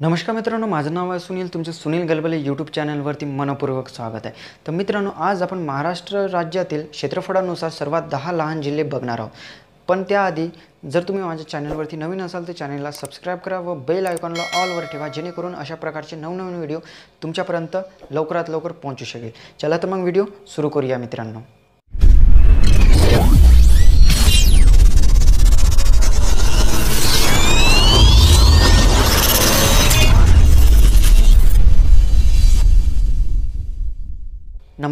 नमस्कार मित्रांनो माझं नाव आहे सुनील तुमचं सुनील गलबले यूट्यूब चॅनलवरती मनपूर्वक स्वागत आहे तर मित्रांनो आज आपण महाराष्ट्र राज्यातील क्षेत्रफळानुसार सर्वात दहा लहान जिल्हे बघणार आहोत पण त्याआधी जर तुम्ही माझ्या चॅनलवरती नवीन असाल तर चॅनलला सबस्क्राईब करा व बेल आयकॉनला ऑलवर ठेवा जेणेकरून अशा प्रकारचे नवनवीन व्हिडिओ तुमच्यापर्यंत लवकरात लवकर पोहोचू शकेल चला तर मग व्हिडिओ सुरू करूया मित्रांनो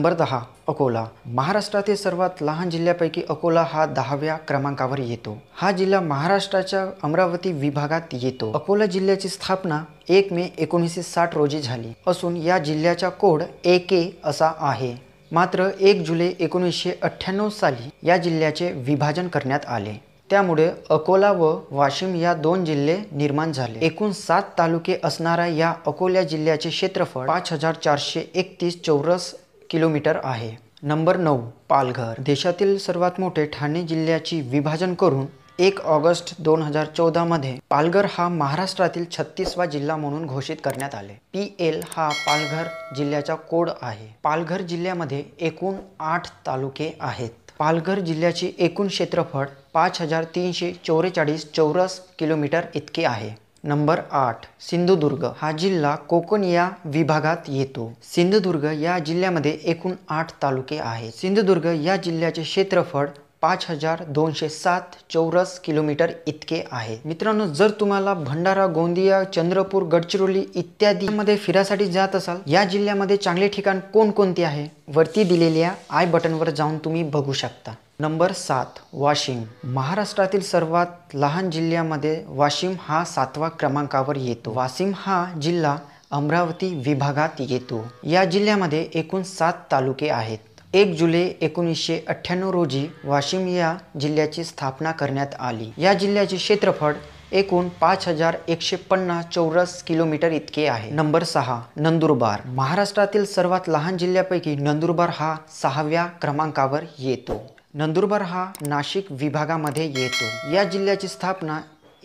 नंबर दहा अकोला महाराष्ट्रातील सर्वात लहान जिल्ह्यापैकी अकोला हा दहाव्या क्रमांकावर येतो हा जिल्हा महाराष्ट्राच्या अमरावती विभागात येतो अकोला जिल्ह्याची स्थापना एक मे एकोणीसशे साठ रोजी झाली असून या जिल्ह्याचा कोड ए के असा आहे मात्र एक जुलै एकोणीसशे अठ्ठ्याण्णव साली या जिल्ह्याचे विभाजन करण्यात आले त्यामुळे अकोला व वाशिम या दोन जिल्हे निर्माण झाले एकूण सात तालुके असणाऱ्या या अकोला जिल्ह्याचे क्षेत्रफळ पाच हजार चारशे एकतीस चौरस किलोमीटर आहे नंबर नऊ पालघर देशातील सर्वात मोठे ठाणे जिल्ह्याची विभाजन करून एक ऑगस्ट दोन हजार चौदामध्ये पालघर हा महाराष्ट्रातील छत्तीसवा जिल्हा म्हणून घोषित करण्यात आले पी एल हा पालघर जिल्ह्याचा कोड आहे पालघर जिल्ह्यामध्ये एकूण आठ तालुके आहेत पालघर जिल्ह्याचे एकूण क्षेत्रफळ पाच हजार तीनशे चौवेचाळीस चौरस किलोमीटर इतके आहे नंबर आठ सिंधुदुर्ग हा जिल्हा कोकण या विभागात येतो सिंधुदुर्ग या जिल्ह्यामध्ये एकूण आठ तालुके आहेत सिंधुदुर्ग या जिल्ह्याचे क्षेत्रफळ पाच हजार दोनशे सात चौरस किलोमीटर इतके आहे मित्रांनो जर तुम्हाला भंडारा गोंदिया चंद्रपूर गडचिरोली इत्यादी मध्ये फिरासाठी जात असाल या जिल्ह्यामध्ये चांगले ठिकाण कोणकोणते आहे वरती दिलेल्या आय बटनवर जाऊन तुम्ही बघू शकता नंबर सात वाशिम महाराष्ट्रातील सर्वात लहान जिल्ह्यामध्ये वाशिम हा सातवा क्रमांकावर येतो वाशिम हा जिल्हा अमरावती विभागात येतो या जिल्ह्यामध्ये एकूण सात तालुके आहेत एक जुलै एकोणीसशे अठ्ठ्याण्णव रोजी वाशिम या जिल्ह्याची स्थापना करण्यात आली या जिल्ह्याचे क्षेत्रफळ एकूण पाच हजार एकशे पन्नास चौरस किलोमीटर इतके आहे नंबर सहा नंदुरबार महाराष्ट्रातील सर्वात लहान जिल्ह्यापैकी नंदुरबार हा सहाव्या क्रमांकावर येतो नंदुरबार हा नाशिक विभागामध्ये येतो या जिल्ह्याची स्थापना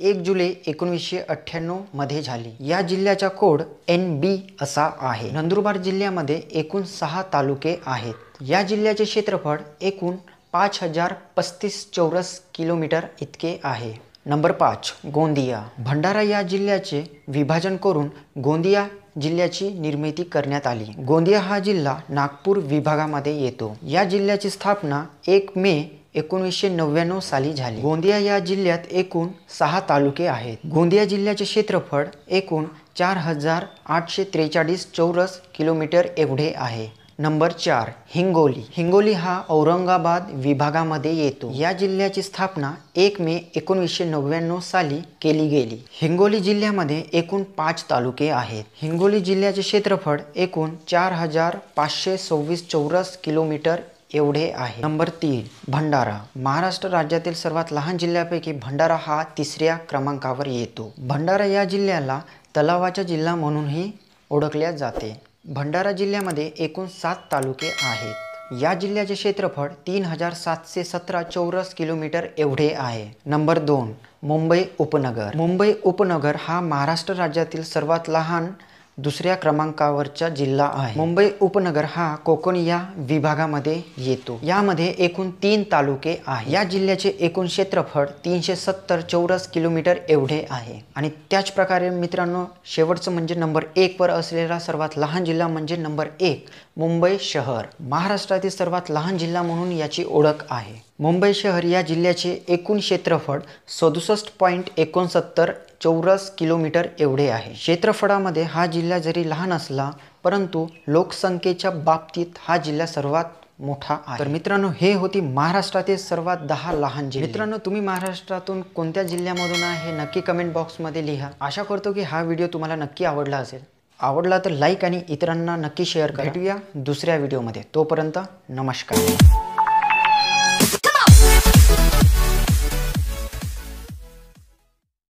एक जुलै एकोणीसशे अठ्ठ्याण्णवमध्ये झाली या जिल्ह्याचा कोड एन बी असा आहे नंदुरबार जिल्ह्यामध्ये एकूण सहा तालुके आहेत या जिल्ह्याचे क्षेत्रफळ एकूण पाच हजार पस्तीस चौरस किलोमीटर इतके आहे नंबर पाच गोंदिया भंडारा या जिल्ह्याचे विभाजन करून गोंदिया जिल्ह्याची निर्मिती करण्यात आली गोंदिया हा जिल्हा नागपूर विभागामध्ये येतो या जिल्ह्याची स्थापना एक मे एकोणीसशे नव्याण्णव साली झाली गोंदिया या जिल्ह्यात एकूण सहा तालुके आहेत गोंदिया जिल्ह्याचे क्षेत्रफळ एकूण चार हजार आठशे त्रेचाळीस चौरस किलोमीटर एवढे आहे नंबर चार हिंगोली हिंगोली हा औरंगाबाद विभागामध्ये येतो या जिल्ह्याची स्थापना एक मे एकोणीसशे नव्याण्णव साली केली गेली हिंगोली जिल्ह्यामध्ये एकूण पाच तालुके आहेत हिंगोली जिल्ह्याचे क्षेत्रफळ एकूण चार हजार पाचशे सव्वीस चौरस किलोमीटर एवढे आहे नंबर तीन भंडारा महाराष्ट्र राज्यातील सर्वात लहान जिल्ह्यापैकी भंडारा हा तिसऱ्या क्रमांकावर येतो भंडारा या जिल्ह्याला तलावाचा जिल्हा म्हणूनही ओळखल्या जाते भंडारा जिल्ह्यामध्ये एकूण सात तालुके आहेत या जिल्ह्याचे क्षेत्रफळ तीन हजार सातशे सतरा चौरस किलोमीटर एवढे आहे नंबर दोन मुंबई उपनगर मुंबई उपनगर हा महाराष्ट्र राज्यातील सर्वात लहान दुसऱ्या क्रमांकावरचा जिल्हा आहे मुंबई उपनगर हा कोकण या विभागामध्ये येतो यामध्ये एकूण तीन तालुके आहे या जिल्ह्याचे एकूण क्षेत्रफळ तीनशे सत्तर चौरस किलोमीटर एवढे आहे आणि त्याच प्रकारे मित्रांनो शेवटचं म्हणजे नंबर एक वर असलेला सर्वात लहान जिल्हा म्हणजे नंबर एक मुंबई शहर महाराष्ट्रातील सर्वात लहान जिल्हा म्हणून याची ओळख आहे मुंबई शहर या जिल्ह्याचे एकूण क्षेत्रफळ सदुसष्ट पॉईंट एकोणसत्तर चौरस किलोमीटर एवढे आहे क्षेत्रफळामध्ये हा जिल्हा जरी लहान असला परंतु लोकसंख्येच्या बाबतीत हा जिल्हा सर्वात मोठा आहे तर मित्रांनो हे होती महाराष्ट्रातील सर्वात दहा लहान जिल्हे मित्रांनो तुम्ही महाराष्ट्रातून कोणत्या जिल्ह्यामधून आहे नक्की कमेंट बॉक्समध्ये लिहा आशा करतो की हा व्हिडिओ तुम्हाला नक्की आवडला असेल आवडला तर लाईक आणि इतरांना नक्की शेअर करा भेटूया दुसऱ्या व्हिडिओमध्ये तोपर्यंत नमस्कार